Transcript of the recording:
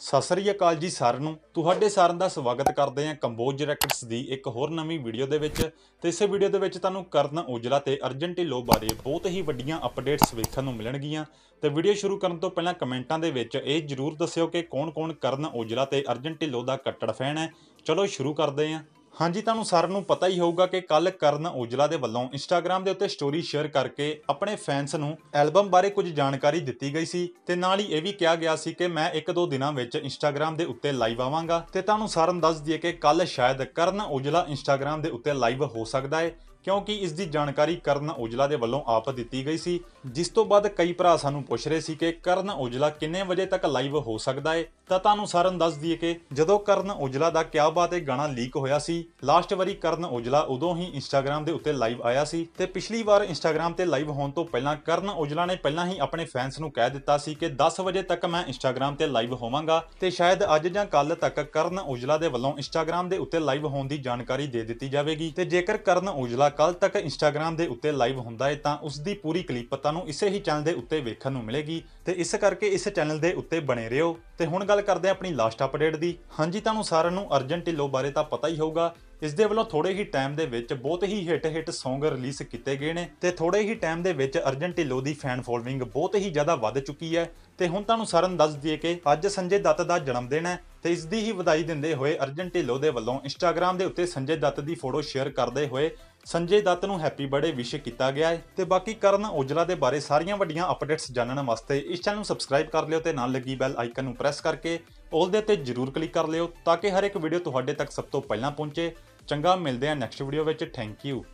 ਸਤਿ ਸ੍ਰੀ ਅਕਾਲ ਜੀ ਸਾਰਿਆਂ ਨੂੰ ਤੁਹਾਡੇ ਸਾਰਿਆਂ ਦਾ ਸਵਾਗਤ ਕਰਦੇ ਹਾਂ ਕੰਬੋਜ ਰੈਕਟਸ ਦੀ ਇੱਕ ਹੋਰ ਨਵੀਂ ਵੀਡੀਓ ਦੇ ਵਿੱਚ ਤੇ ਇਸੇ ਵੀਡੀਓ ਦੇ ਵਿੱਚ ਤੁਹਾਨੂੰ ਕਰਨ ਔਜਲਾ ਤੇ ਅਰਜਨ ਢਿੱਲੋਂ ਬਾਰੇ ਬਹੁਤ ਹੀ ਵੱਡੀਆਂ ਅਪਡੇਟਸ ਵੇਖਣ ਨੂੰ ਮਿਲਣਗੀਆਂ ਤੇ ਵੀਡੀਓ ਸ਼ੁਰੂ ਕਰਨ ਤੋਂ ਪਹਿਲਾਂ ਕਮੈਂਟਾਂ ਦੇ ਵਿੱਚ ਇਹ ਜਰੂਰ ਦੱਸਿਓ ਕਿ ਕੌਣ-ਕੌਣ ਕਰਨ ਔਜਲਾ ਤੇ ਅਰਜਨ ਢਿੱਲੋਂ ਦਾ ਕੱਟੜ ਫੈਨ ਹੈ ਚਲੋ ਸ਼ੁਰੂ ਕਰਦੇ ਹਾਂ ਹਾਂਜੀ ਤੁਹਾਨੂੰ ਸਾਰਿਆਂ ਨੂੰ ਪਤਾ ਹੀ ਹੋਊਗਾ ਕਿ ਕੱਲ ਕਰਨ ਔਜਲਾ ਦੇ ਵੱਲੋਂ ਇੰਸਟਾਗ੍ਰam ਦੇ ਉੱਤੇ ਸਟੋਰੀ ਸ਼ੇਅਰ ਕਰਕੇ ਆਪਣੇ ਫੈਨਸ ਨੂੰ ਐਲਬਮ ਬਾਰੇ ਕੁਝ ਜਾਣਕਾਰੀ ਦਿੱਤੀ ਗਈ ਸੀ ਤੇ ਨਾਲ ਹੀ ਇਹ ਵੀ ਕਿਹਾ ਗਿਆ ਸੀ ਕਿ ਮੈਂ ਇੱਕ ਦੋ ਦਿਨਾਂ ਵਿੱਚ ਇੰਸਟਾਗ੍ਰam ਦੇ ਉੱਤੇ ਲਾਈਵ ਆਵਾਂਗਾ ਤੇ ਤੁਹਾਨੂੰ ਸਾਰਿਆਂ ਨੂੰ ਦੱਸ ਦਈਏ ਕਿ ਕੱਲ ਸ਼ਾਇਦ ਕਰਨ ਔਜਲਾ ਇੰਸਟਾਗ੍ਰam ਦੇ ਉੱਤੇ ਲਾਈਵ ਹੋ ਸਕਦਾ ਹੈ ਕਿਉਂਕਿ ਇਸ ਦੀ ਜਾਣਕਾਰੀ ਕਰਨ ਔਜਲਾ ਦੇ ਵੱਲੋਂ ਆਪ ਦਿੱਤੀ ਗਈ ਸੀ ਜਿਸ ਤੋਂ ਬਾਅਦ ਕਈ ਭਰਾ ਸਾਨੂੰ ਪੁੱਛ ਰਹੇ ਸੀ ਕਿ ਕਰਨ ਔਜਲਾ ਕਿੰਨੇ ਵਜੇ ਤੱਕ ਲਾਈਵ ਹੋ ਸਕਦਾ ਹੈ ਤਾਂ ਤੁਹਾਨੂੰ ਸਾਰਨ ਦੱਸ ਦਈਏ ਕਿ ਜਦੋਂ ਕਰਨ ਔਜਲਾ ਦਾ ਕਿਆ ਬਾਤ ਹੈ ਗਾਣਾ ਲੀਕ ਹੋਇਆ ਸੀ ਲਾਸਟ ਵਾਰੀ ਕਰਨ ਔਜਲਾ ਉਦੋਂ ਹੀ ਇੰਸਟਾਗ੍ਰam ਦੇ ਉੱਤੇ ਲਾਈਵ ਆਇਆ ਸੀ ਤੇ ਪਿਛਲੀ ਵਾਰ ਇੰਸਟਾਗ੍ਰam ਤੇ ਲਾਈਵ ਹੋਣ ਤੋਂ ਪਹਿਲਾਂ ਕਰਨ ਔਜਲਾ ਨੇ ਪਹਿਲਾਂ ਹੀ ਆਪਣੇ ਫੈਨਸ ਨੂੰ ਕਹਿ ਦਿੱਤਾ ਸੀ ਕਿ 10 ਵਜੇ ਤੱਕ ਮੈਂ ਇੰਸਟਾਗ੍ਰam ਤੇ ਲਾਈਵ ਹੋਵਾਂਗਾ ਤੇ ਸ਼ਾਇਦ ਅੱਜ ਜਾਂ ਕੱਲ ਤੱਕ ਕਰਨ ਔਜਲਾ ਦੇ ਵੱਲੋਂ ਇੰਸਟਾਗ੍ਰam ਦੇ ਉੱਤੇ ਲਾਈਵ ਹੋਣ ਦੀ ਜਾਣਕਾਰੀ ਦੇ ਦਿੱਤੀ ਜਾਵੇਗੀ ਤੇ ਜੇਕਰ ਕਰਨ ਔਜਲਾ ਕੱਲ ਤੱਕ ਇੰਸਟਾਗ੍ਰam ਦੇ ਉੱਤੇ ਲਾਈਵ ਹੁੰਦਾ ਹੈ ਤਾਂ ਉਸ ਦੀ ਪੂਰੀ ਕਲਿੱਪ ਤੁਹਾਨੂੰ ਇਸੇ ਹੀ ਚੈਨਲ ਦੇ ਉੱਤੇ ਵੇਖਣ ਨੂੰ ਮਿਲੇਗੀ ਤੇ ਇਸ ਕਰਕੇ ਇਸ ਚੈਨਲ ਦੇ ਉੱਤੇ ਬਣੇ ਰਹੋ ਤੇ ਹੁਣ ਗੱਲ ਕਰਦੇ ਆ ਆਪਣੀ ਲਾਸਟ ਅਪਡੇਟ ਦੀ ਹਾਂਜੀ ਤੁਹਾਨੂੰ ਸਾਰਿਆਂ ਨੂੰ ਅਰਜਨ ਢਿੱਲੋਂ ਬਾਰੇ ਤਾਂ ਪਤਾ ਹੀ ਹੋਊਗਾ ਇਸ ਦੇ ਵੱਲੋਂ ਥੋੜੇ ਹੀ ਟਾਈਮ ਦੇ ਵਿੱਚ ਬਹੁਤ ਹੀ ਹਿੱਟ ਹਿੱਟ ਸੌਂਗ ਰਿਲੀਜ਼ ਕੀਤੇ ਗਏ ਨੇ ਤੇ ਥੋੜੇ ਹੀ ਟਾਈਮ ਦੇ ਵਿੱਚ ਅਰਜਨ ਢਿੱਲੋਂ ਦੀ ਫੈਨ ਫੋਲੋਇੰਗ ਬਹੁਤ ਹੀ ਜ਼ਿਆਦਾ ਵੱਧ ਚੁੱਕੀ ਹੈ ਤੇ ਹੁਣ ਤੁਹਾਨੂੰ ਸਾਰਿਆਂ ਨੂੰ ਦੱਸ ਦਈਏ ਕਿ ਅੱਜ ਸੰਜੇ ਦੱਤ ਦਾ ਜਨਮ ਦਿਨ ਹੈ ਤੇ ਇਸ ਦੀ ਹੀ ਵਧਾਈ ਦਿੰਦੇ ਹੋਏ ਅਰਜਨ ਢਿੱਲੋਂ ਦੇ ਵੱਲੋਂ ਇੰਸਟਾਗ੍ਰam ਦੇ ਉੱਤੇ ਸੰਜੇ ਦੱਤ ਦੀ ਫੋਟੋ ਸ਼ੇਅਰ ਕਰਦੇ ਹੋਏ ਸੰਜੇ ਦੱਤ ਨੂੰ ਹੈਪੀ ਬਰਥਡੇ ਵਿਸ਼ ਕੀਤਾ ਗਿਆ ਹੈ ਤੇ ਬਾਕੀ ਕਰਨ ਔਜਲਾ ਦੇ ਬਾਰੇ ਸਾਰੀਆਂ ਵੱਡੀਆਂ ਅਪਡੇਟਸ ਜਾਣਨ ਵਾਸਤੇ ਇਸ ਚੈਨਲ ਨੂੰ ਸਬਸਕ੍ਰਾਈਬ ਕਰ ਲਿਓ ਤੇ ਨਾਲ ਲੱਗੀ ਬੈਲ ਆਈਕਨ ਨੂੰ ਪ੍ਰੈਸ ਕਰਕੇ ਆਲ ਦੇ ਉੱਤੇ ਜਰੂਰ ਕਲਿੱਕ ਕਰ ਲਿਓ ਤਾਂ ਕਿ ਹਰ ਇੱਕ ਵੀਡੀਓ ਤੁਹਾਡੇ ਤੱਕ ਸਭ ਤੋਂ ਪਹਿਲਾਂ ਪਹੁੰਚੇ ਚੰਗਾ ਮਿਲਦੇ ਹਾਂ ਨੈਕਸਟ ਵੀਡੀਓ ਵਿੱਚ ਥੈਂਕ ਯੂ